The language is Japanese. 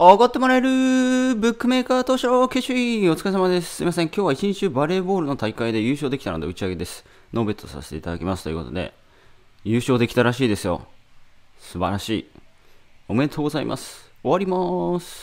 おごってもらえるブックメーカー東証決勝お疲れ様です。すいません。今日は一日バレーボールの大会で優勝できたので打ち上げです。ノーベットさせていただきますということで、優勝できたらしいですよ。素晴らしい。おめでとうございます。終わりまーす。